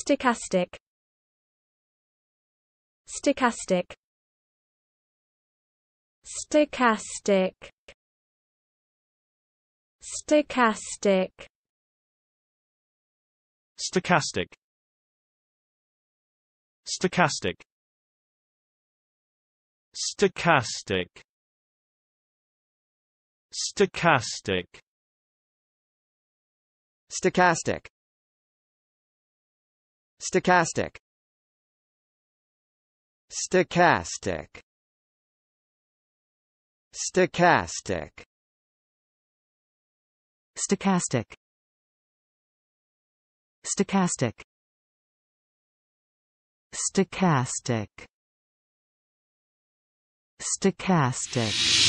Stochastic Stochastic Stochastic Stochastic Stochastic Stochastic Stochastic Stochastic Stochastic Stochastic Stochastic Stochastic Stochastic Stochastic Stochastic Stochastic